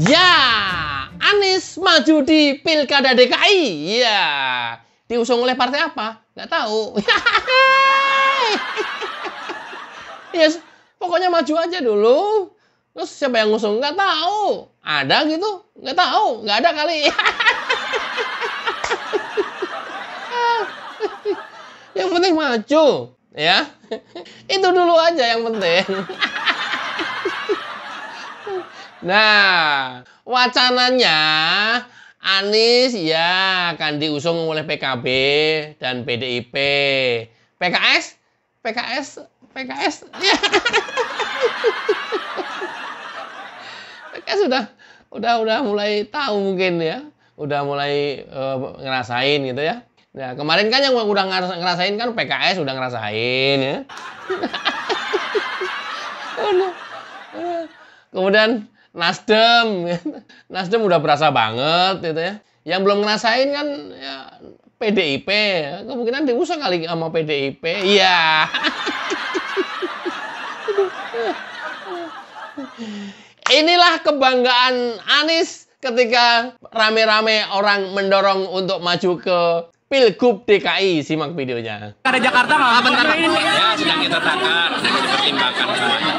Ya, Anies maju di Pilkada DKI. Ya, diusung oleh partai apa? Gak tahu. yes, pokoknya maju aja dulu. Terus siapa yang ngusung? Gak tahu. Ada gitu? Gak tahu. Gak ada kali. yang penting maju, ya. Itu dulu aja yang penting. Nah, wacananya Anies ya akan diusung oleh PKB dan PDIP. PKS? PKS? PKS? Ya. PKS sudah udah udah mulai tahu mungkin ya. Udah mulai uh, ngerasain gitu ya. Nah, kemarin kan yang udah ngerasain kan PKS udah ngerasain ya. Kemudian Nasdem Nasdem udah berasa banget gitu ya yang belum ngerasain kan ya, PDIP kemungkinan diusah kali sama PDIP iya inilah kebanggaan Anies ketika rame-rame orang mendorong untuk maju ke Pilgub DKI simak videonya. Ada Jakarta nggak? Ah, bentar, bentar. Ya sedang kita takar, sedang kita semuanya.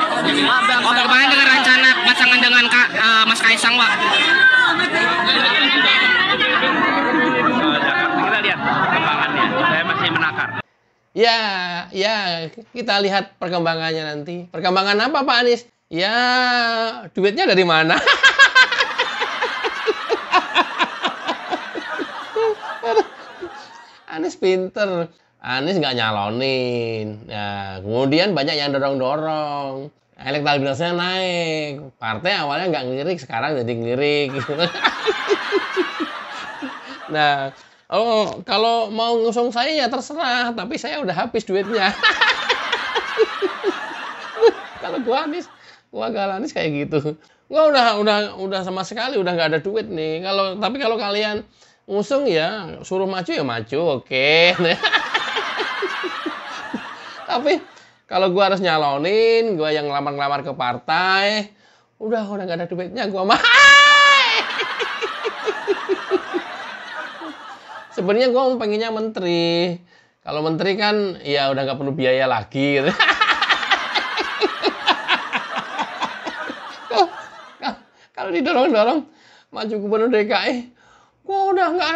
Oh, terkait dengan rencana pasangan dengan Kak uh, eh, Mas Kaisang, Pak? Kita lihat perkembangannya. Saya masih menakar. Ya, ya, kita lihat perkembangannya nanti. Perkembangan apa Pak Anies? Ya, duitnya dari mana? Anies pinter. Anies nggak nyalonin. Nah, kemudian banyak yang dorong-dorong elektabilitasnya naik. Partai awalnya nggak ngelirik, sekarang jadi ngelirik. nah, oh kalau mau ngusung saya ya terserah, tapi saya udah habis duitnya. kalau gua habis, gua galanis kayak gitu. Gua udah udah udah sama sekali udah nggak ada duit nih. Kalau tapi kalau kalian ngusung ya suruh maju ya maju, oke. Okay. tapi kalau gue harus nyalonin, gue yang ngelamar-ngelamar ke partai, udah udah gak ada duitnya, gue mah. Sebenarnya gue mau pengennya menteri. Kalau menteri kan ya udah gak perlu biaya lagi. Kalau didorong-dorong maju gubernur DKI, gue udah nggak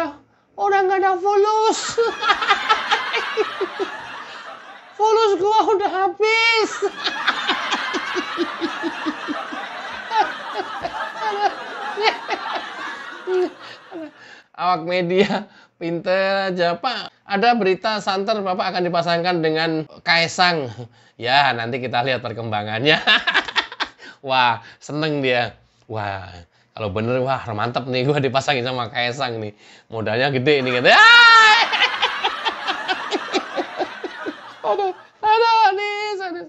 udah gak ada fulus. Fulus gua udah habis. Awak media pinter aja Pak. Ada berita santer Bapak akan dipasangkan dengan Kaisang. Ya, nanti kita lihat perkembangannya. wah, seneng dia. Wah, kalau bener wah mantep nih gua dipasangin sama Kaisang nih. Modalnya gede nih ada ada Anis ada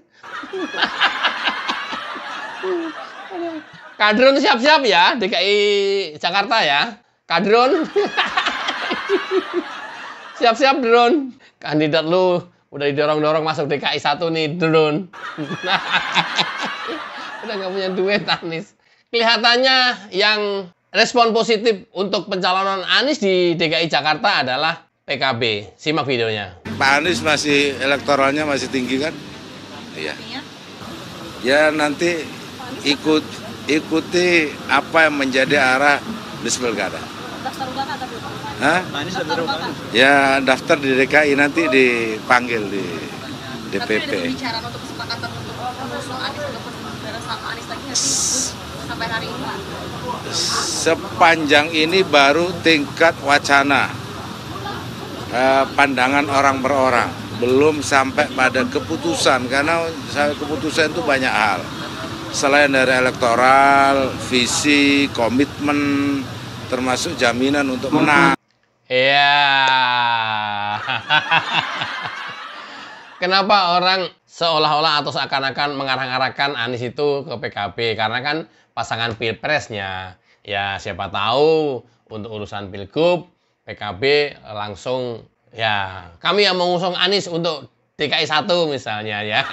Kadron siap-siap ya DKI Jakarta ya Kadron. siap-siap drone kandidat lu udah didorong-dorong masuk DKI satu nih drone udah nggak punya duit Anis kelihatannya yang respon positif untuk pencalonan Anies di DKI Jakarta adalah PKB. Simak videonya. Pak Anies masih elektoralnya masih tinggi kan? Iya. Ya nanti ikut ikuti apa yang menjadi arah di pilkada. Hah? Ya daftar di DKI nanti dipanggil di DPP. Sepanjang ini baru tingkat wacana Eh, pandangan orang per orang, belum sampai pada keputusan karena keputusan itu banyak hal. Selain dari elektoral, visi, komitmen, termasuk jaminan untuk menang. Iya. Kenapa orang seolah-olah atau seakan-akan mengarang-arahkan Anies itu ke PKB karena kan pasangan pilpresnya ya siapa tahu untuk urusan pilgub PKB langsung ya kami yang mengusung Anies untuk DKI 1 misalnya ya.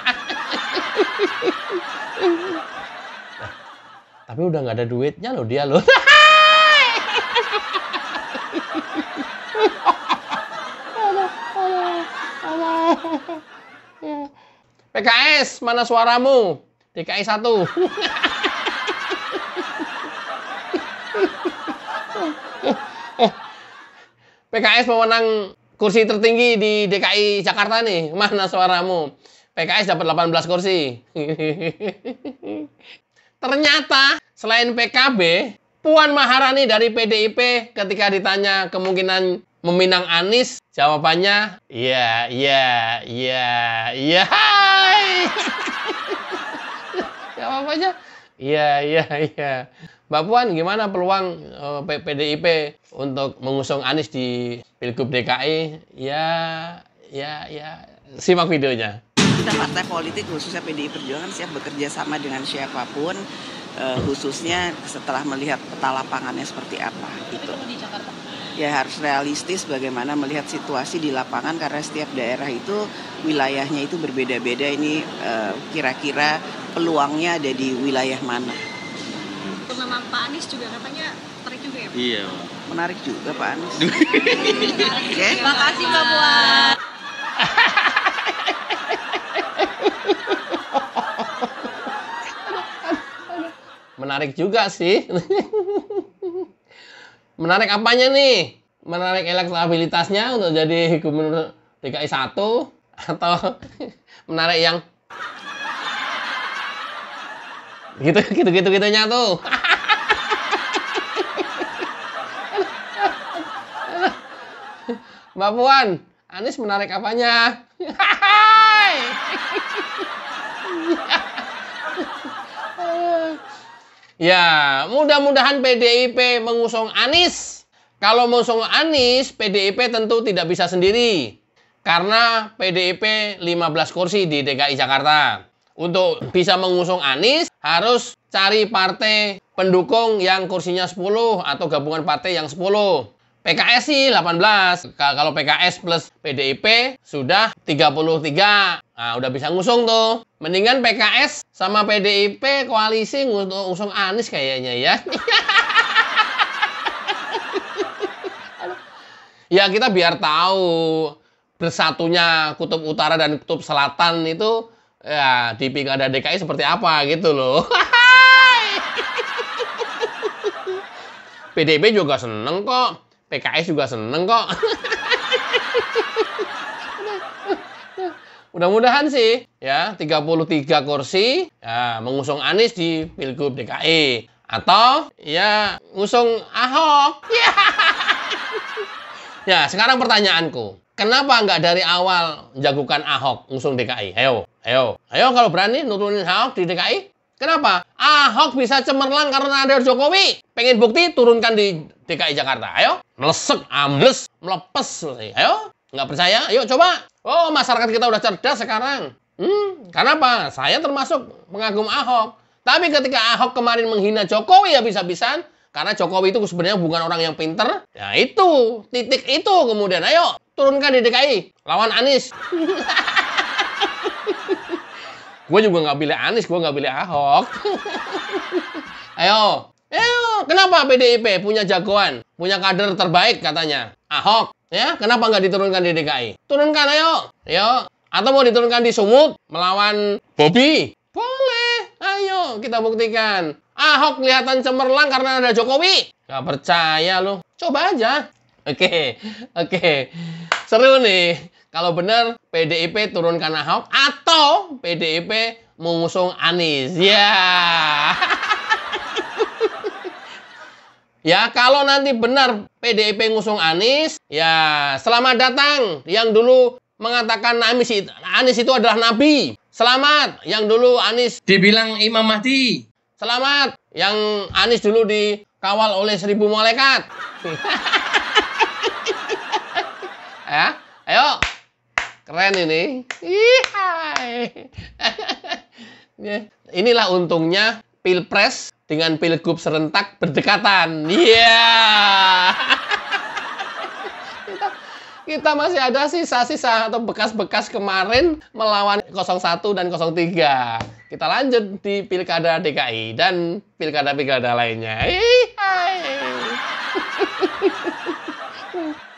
tapi udah nggak ada duitnya loh dia loh. PKS, mana suaramu? DKI 1. PKS pemenang kursi tertinggi di DKI Jakarta nih. Mana suaramu? PKS dapat 18 kursi. Ternyata selain PKB, Puan Maharani dari PDIP ketika ditanya kemungkinan meminang Anies, jawabannya iya, iya, iya, iya. Jawabannya iya, iya, iya. Mbak Puan, gimana peluang PDIP eh, untuk mengusung Anies di Pilgub DKI? Ya, ya, ya, simak videonya. Kita partai politik khususnya PDI Perjuangan siap bekerja sama dengan siapapun, eh, khususnya setelah melihat peta lapangannya seperti apa. Gitu. Ya harus realistis bagaimana melihat situasi di lapangan karena setiap daerah itu wilayahnya itu berbeda-beda. Ini eh, kira-kira peluangnya ada di wilayah mana nama Pak Anies juga katanya menarik juga ya Iya Menarik juga Pak Anies Oke Makasih Mbak Puan Menarik juga sih Menarik apanya nih? Menarik elektabilitasnya untuk jadi gubernur DKI 1 atau menarik yang gitu gitu gitu gitunya tuh Mbak Puan, Anies menarik apanya? ya, mudah-mudahan PDIP mengusung Anies. Kalau mengusung Anies, PDIP tentu tidak bisa sendiri. Karena PDIP 15 kursi di DKI Jakarta. Untuk bisa mengusung Anies, harus cari partai pendukung yang kursinya 10 atau gabungan partai yang 10. PKS sih 18. Kalau PKS plus PDIP sudah 33. Nah, udah bisa ngusung tuh. Mendingan PKS sama PDIP koalisi untuk ngusung Anies kayaknya ya. ya kita biar tahu bersatunya kutub utara dan kutub selatan itu ya di pilkada DKI seperti apa gitu loh. PDIP juga seneng kok PKS juga seneng kok. Mudah-mudahan sih ya 33 kursi ya, mengusung Anies di Pilgub DKI atau ya ngusung Ahok. Ya. sekarang pertanyaanku, kenapa nggak dari awal jagukan Ahok ngusung DKI? Ayo, ayo, ayo kalau berani nurunin Ahok di DKI. Kenapa? Ahok bisa cemerlang karena ada Jokowi. Pengen bukti turunkan di DKI Jakarta. Ayo melesek, ambles, melepes. Eh, ayo, nggak percaya? Ayo coba. Oh, masyarakat kita udah cerdas sekarang. Hmm, apa? Saya termasuk pengagum Ahok. Tapi ketika Ahok kemarin menghina Jokowi ya bisa-bisaan, karena Jokowi itu sebenarnya bukan orang yang pinter. Ya itu, titik itu kemudian. Ayo, turunkan di DKI. Lawan Anies. gue juga nggak pilih Anies, gue nggak pilih Ahok. Ayo, Kenapa PDIP punya jagoan, punya kader terbaik katanya? Ahok, ya? Kenapa nggak diturunkan di DKI? Turunkan ayo, ayo. Atau mau diturunkan di Sumut melawan Bobby? Boleh, ayo kita buktikan. Ahok kelihatan cemerlang karena ada Jokowi. Gak percaya loh. Coba aja. Oke, oke. Seru nih. Kalau benar PDIP turunkan Ahok atau PDIP mengusung Anies. Ya. Yeah. Ya, kalau nanti benar PDIP ngusung Anies, ya selamat datang yang dulu mengatakan Anies itu, Anies itu adalah nabi. Selamat yang dulu Anies dibilang Imam Mahdi. Selamat yang Anies dulu dikawal oleh seribu malaikat. ya, ayo. Keren ini. Inilah untungnya Pilpres dengan pilgub serentak berdekatan. Iya. Yeah. kita, masih ada sisa-sisa atau bekas-bekas kemarin melawan 01 dan 03. Kita lanjut di Pilkada DKI dan pilkada-pilkada lainnya.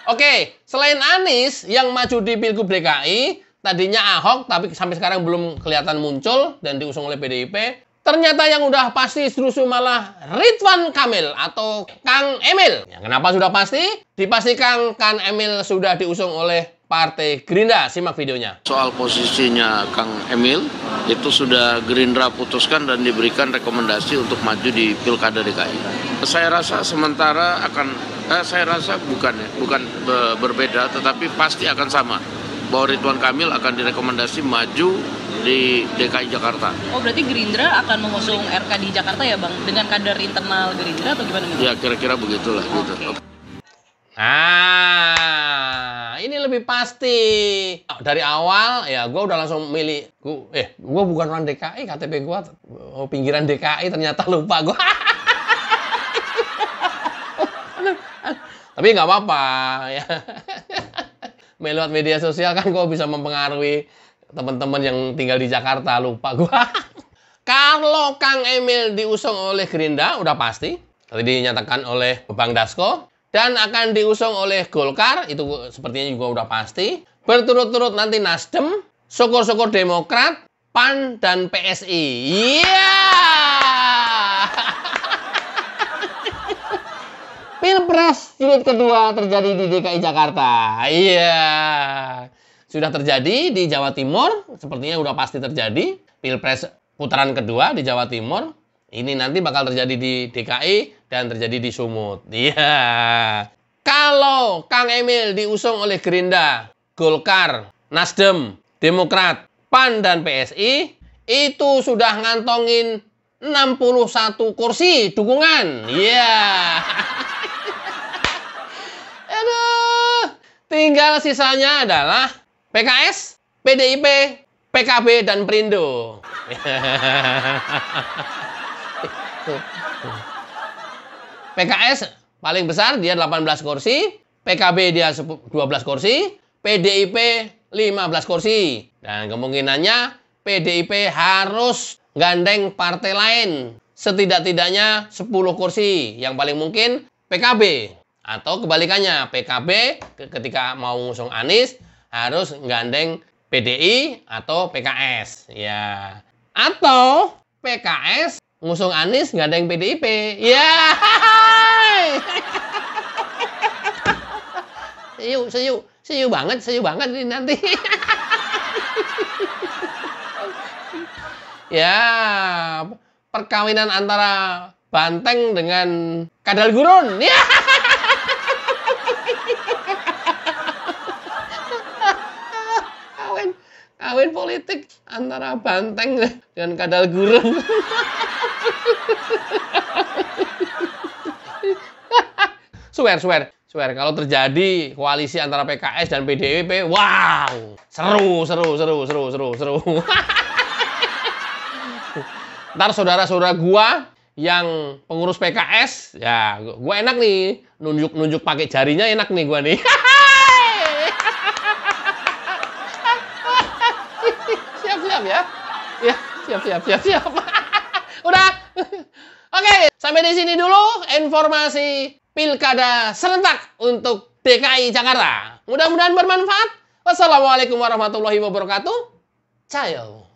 Oke, selain Anies yang maju di Pilgub DKI, tadinya Ahok tapi sampai sekarang belum kelihatan muncul dan diusung oleh PDIP. Ternyata yang udah pasti serusu malah Ridwan Kamil atau Kang Emil. Ya, kenapa sudah pasti? Dipastikan Kang Emil sudah diusung oleh Partai Gerindra. Simak videonya. Soal posisinya Kang Emil itu sudah Gerindra putuskan dan diberikan rekomendasi untuk maju di Pilkada DKI. Saya rasa sementara akan eh, saya rasa bukan ya, bukan berbeda tetapi pasti akan sama bahwa Ridwan Kamil akan direkomendasi maju di DKI Jakarta. Oh berarti Gerindra akan mengusung RK di Jakarta ya bang dengan kader internal Gerindra atau gimana? Ya kira-kira begitulah okay. gitu. Ah, ini lebih pasti. Dari awal ya gue udah langsung milih. Gua, eh, gue bukan orang DKI, KTP gue oh, pinggiran DKI ternyata lupa gue. Tapi nggak apa-apa ya. Meluat media sosial kan gue bisa mempengaruhi teman-teman yang tinggal di Jakarta lupa gua. Kalau Kang Emil diusung oleh Gerindra udah pasti, tadi dinyatakan oleh Bang Dasko dan akan diusung oleh Golkar itu sepertinya juga udah pasti. Berturut-turut nanti Nasdem, syukur-syukur Demokrat, PAN dan PSI. Iya. Yeah! Pilpres jilid kedua terjadi di DKI Jakarta. Iya. Yeah sudah terjadi di Jawa Timur, sepertinya sudah pasti terjadi. Pilpres putaran kedua di Jawa Timur, ini nanti bakal terjadi di DKI dan terjadi di Sumut. Iya. Yeah. Kalau Kang Emil diusung oleh Gerindra, Golkar, Nasdem, Demokrat, PAN, dan PSI, itu sudah ngantongin 61 kursi dukungan. Iya. Yeah. Aduh. Tinggal sisanya adalah PKS, PDIP, PKB, dan Perindo. PKS paling besar dia 18 kursi, PKB dia 12 kursi, PDIP 15 kursi. Dan kemungkinannya PDIP harus gandeng partai lain setidak-tidaknya 10 kursi. Yang paling mungkin PKB atau kebalikannya PKB ketika mau mengusung Anies harus gandeng PDI atau PKS ya atau PKS ngusung Anies gandeng PDIP ya seyu seyu seyu banget seyu banget ini nanti ya perkawinan antara banteng dengan kadal gurun ya kawin politik antara banteng dengan kadal gurun swear, swear, swear. Kalau terjadi koalisi antara PKS dan PDIP, wow, seru, seru, seru, seru, seru, seru. Ntar saudara-saudara gua yang pengurus PKS, ya gua enak nih, nunjuk-nunjuk pakai jarinya enak nih gua nih. siap siap siap siap. Udah. Oke, okay, sampai di sini dulu informasi pilkada serentak untuk DKI Jakarta. Mudah-mudahan bermanfaat. Wassalamualaikum warahmatullahi wabarakatuh. Ciao.